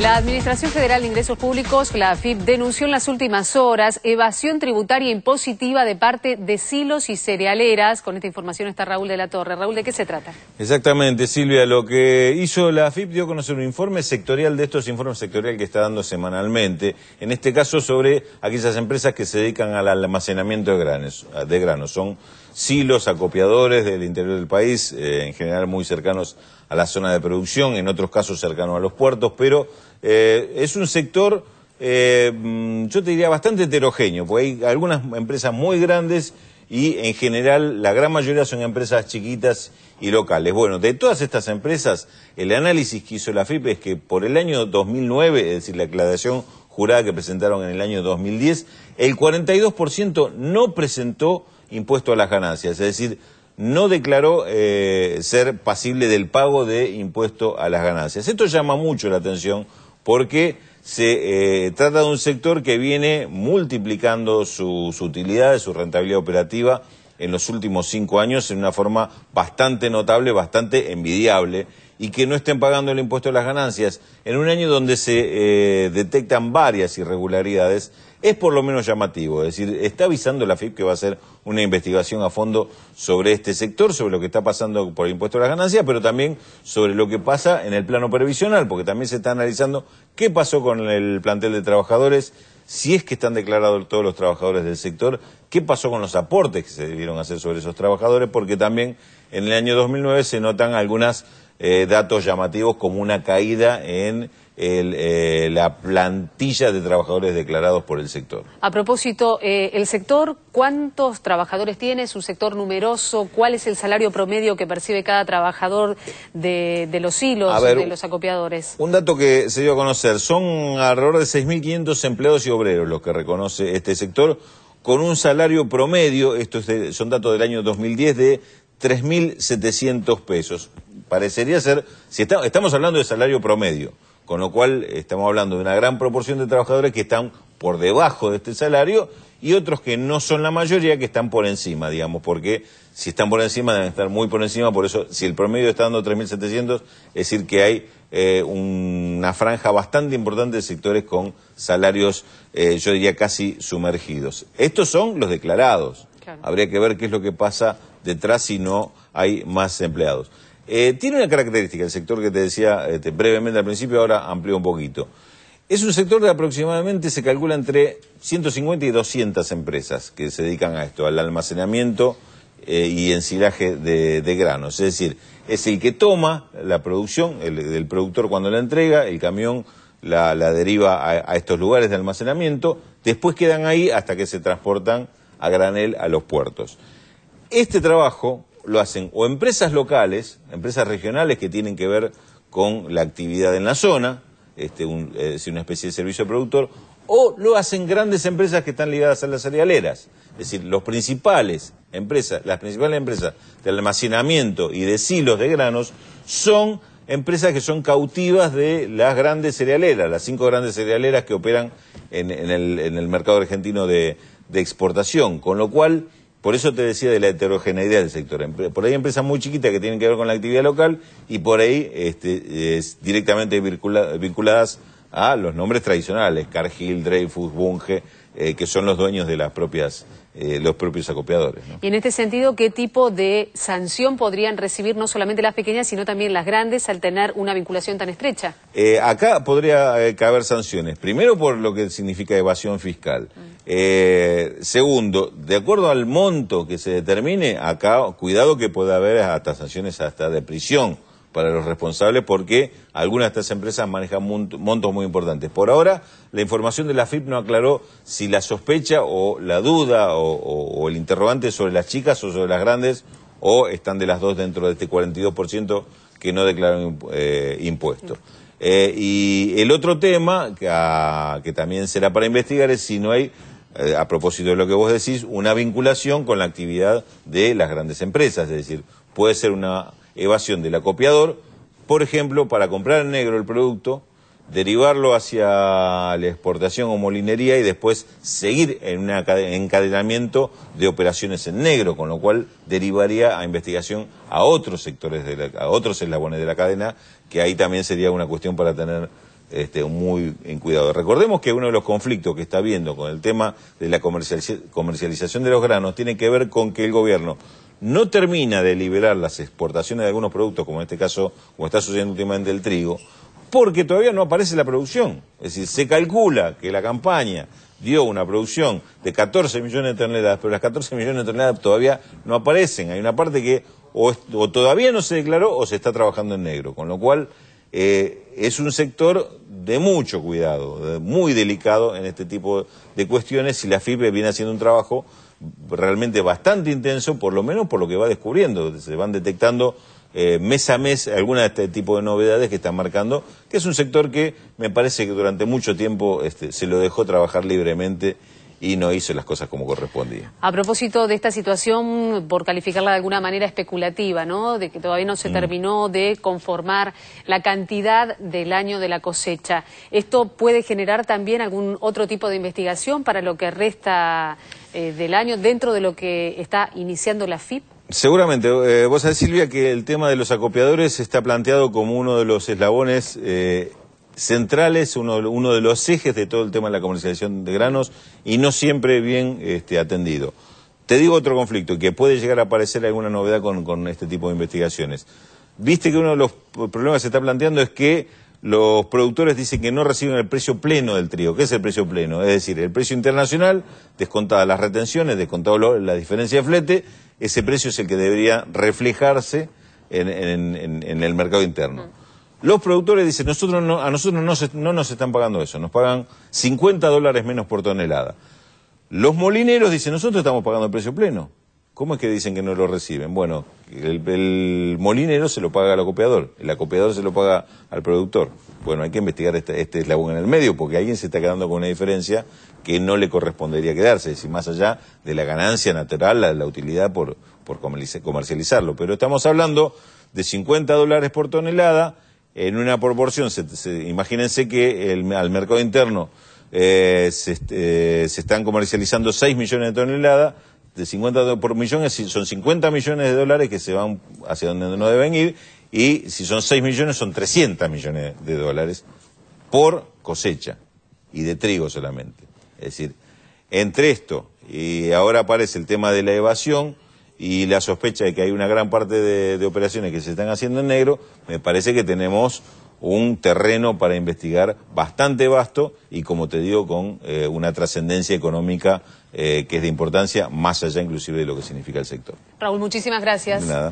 La Administración Federal de Ingresos Públicos, la AFIP, denunció en las últimas horas evasión tributaria impositiva de parte de silos y cerealeras. Con esta información está Raúl de la Torre. Raúl, ¿de qué se trata? Exactamente, Silvia. Lo que hizo la AFIP dio a conocer un informe sectorial de estos informes sectoriales que está dando semanalmente. En este caso, sobre aquellas empresas que se dedican al almacenamiento de granos. De granos. Son silos, acopiadores del interior del país, eh, en general muy cercanos a la zona de producción, en otros casos cercanos a los puertos, pero eh, es un sector, eh, mm, yo te diría, bastante heterogéneo, porque hay algunas empresas muy grandes y en general la gran mayoría son empresas chiquitas y locales. Bueno, de todas estas empresas, el análisis que hizo la FIP es que por el año 2009, es decir, la aclaración jurada que presentaron en el año 2010, el 42% no presentó impuesto a las ganancias, es decir, no declaró eh, ser pasible del pago de impuesto a las ganancias. Esto llama mucho la atención porque se eh, trata de un sector que viene multiplicando sus utilidades, su rentabilidad operativa en los últimos cinco años en una forma bastante notable, bastante envidiable y que no estén pagando el impuesto a las ganancias en un año donde se eh, detectan varias irregularidades es por lo menos llamativo. Es decir, está avisando la FIP que va a hacer una investigación a fondo sobre este sector, sobre lo que está pasando por el impuesto a las ganancias, pero también sobre lo que pasa en el plano previsional, porque también se está analizando qué pasó con el plantel de trabajadores, si es que están declarados todos los trabajadores del sector, qué pasó con los aportes que se debieron hacer sobre esos trabajadores, porque también en el año 2009 se notan algunas eh, datos llamativos como una caída en eh, la plantilla de trabajadores declarados por el sector. A propósito, eh, el sector, ¿cuántos trabajadores tiene? ¿Es un sector numeroso? ¿Cuál es el salario promedio que percibe cada trabajador de, los hilos, de los acopiadores? Un dato que se dio a conocer, son alrededor de 6.500 empleados y obreros los que reconoce este sector, con un salario promedio, estos son datos del año 2010, de 3.700 pesos. Parecería ser, si estamos hablando de salario promedio, con lo cual estamos hablando de una gran proporción de trabajadores que están por debajo de este salario y otros que no son la mayoría que están por encima, digamos, porque si están por encima deben estar muy por encima, por eso si el promedio está dando 3.700, es decir que hay eh, una franja bastante importante de sectores con salarios, eh, yo diría, casi sumergidos. Estos son los declarados. Habría que ver qué es lo que pasa detrás si no hay más empleados. Eh, tiene una característica el sector que te decía este, brevemente al principio, ahora amplió un poquito. Es un sector de aproximadamente, se calcula entre 150 y 200 empresas que se dedican a esto, al almacenamiento eh, y ensilaje de, granos. Es decir, es el que toma la producción, el, productor cuando la entrega, el camión la, deriva a estos lugares de almacenamiento, después quedan ahí hasta que se transportan a granel a los puertos. Este trabajo, lo hacen o empresas locales, empresas regionales que tienen que ver con la actividad en la zona, este, eh, es decir, una especie de servicio productor, o lo hacen grandes empresas que están ligadas a las cerealeras. Es decir, los principales empresas, las principales empresas de almacenamiento y de silos de granos son empresas que son cautivas de las grandes cerealeras, las cinco grandes cerealeras que operan en, el, mercado argentino de exportación, con lo cual por eso te decía de la heterogeneidad del sector. Por ahí hay empresas muy chiquitas que tienen que ver con la actividad local y por ahí este, directamente vinculadas a los nombres tradicionales, Cargill, Dreyfus, Bunge, eh, que son los dueños de las propias, eh, los propios acopiadores. Y en este sentido, ¿qué tipo de sanción podrían recibir no solamente las pequeñas, sino también las grandes al tener una vinculación tan estrecha? Eh, acá podría caber sanciones. Primero, por lo que significa evasión fiscal. Mm. segundo, de acuerdo al monto que se determine, acá cuidado que puede haber hasta sanciones hasta de prisión para los responsables porque algunas de estas empresas manejan montos muy importantes. Por ahora, la información de la FIP no aclaró si la sospecha o la duda o, el interrogante sobre las chicas o sobre las grandes o están de las dos dentro de este 42% que no declaran eh, impuesto. impuestos. Eh, y el otro tema que, ah, que, también será para investigar es si no hay, eh, a propósito de lo que vos decís, una vinculación con la actividad de las grandes empresas. Es decir, puede ser una evasión del acopiador, por ejemplo, para comprar en negro el producto, derivarlo hacia la exportación o molinería y después seguir en un encadenamiento de operaciones en negro, con lo cual derivaría a investigación a otros sectores, de a otros eslabones de la cadena, que ahí también sería una cuestión para tener este, muy en cuidado. Recordemos que uno de los conflictos que está habiendo con el tema de la comercialización de los granos tiene que ver con que el gobierno no termina de liberar las exportaciones de algunos productos, como en este caso, como está sucediendo últimamente el trigo, porque todavía no aparece la producción. Es decir, se calcula que la campaña dio una producción de 14 millones de toneladas, pero las 14 millones de toneladas todavía no aparecen. Hay una parte que o, todavía no se declaró o se está trabajando en negro, con lo cual eh, es un sector de mucho cuidado, muy delicado en este tipo de cuestiones y la FIPE viene haciendo un trabajo realmente bastante intenso, por lo menos por lo que va descubriendo. Se van detectando eh, mes a mes alguna de este tipo de novedades que están marcando, que es un sector que me parece que durante mucho tiempo este, se lo dejó trabajar libremente y no hizo las cosas como correspondía. A propósito de esta situación, por calificarla de alguna manera especulativa, ¿no? De que todavía no se mm. terminó de conformar la cantidad del año de la cosecha. ¿Esto puede generar también algún otro tipo de investigación para lo que resta eh, del año dentro de lo que está iniciando la FIP? Seguramente. Eh, vos sabés, Silvia, que el tema de los acopiadores está planteado como uno de los eslabones eh, centrales, uno, uno de los ejes de todo el tema de la comercialización de granos y no siempre bien este, atendido. Te digo otro conflicto, que puede llegar a aparecer alguna novedad con, este tipo de investigaciones. Viste que uno de los problemas que se está planteando es que los productores dicen que no reciben el precio pleno del trigo. ¿Qué es el precio pleno? Es decir, el precio internacional, descontadas las retenciones, descontado la diferencia de flete, ese precio es el que debería reflejarse en el mercado interno. Los productores dicen, nosotros a nosotros no, nos están pagando eso, nos pagan 50 dólares menos por tonelada. Los molineros dicen, nosotros estamos pagando el precio pleno. ¿Cómo es que dicen que no lo reciben? Bueno, el, molinero se lo paga al acopiador, el acopiador se lo paga al productor. Bueno, hay que investigar este, este eslabón en el medio porque alguien se está quedando con una diferencia que no le correspondería quedarse, es decir, más allá de la ganancia natural, la, la utilidad por, por comercializarlo. Pero estamos hablando de 50 dólares por tonelada en una proporción, imagínense que al mercado interno eh, este, eh, se, están comercializando 6 millones de toneladas, de 50 por millones son 50 millones de dólares que se van hacia donde no deben ir, y si son 6 millones son 300 millones de dólares por cosecha, y de trigo solamente. Es decir, entre esto y ahora aparece el tema de la evasión, y la sospecha de que hay una gran parte de, operaciones que se están haciendo en negro, me parece que tenemos un terreno para investigar bastante vasto y, como te digo, con eh, una trascendencia económica eh, que es de importancia más allá inclusive de lo que significa el sector. Raúl, muchísimas gracias.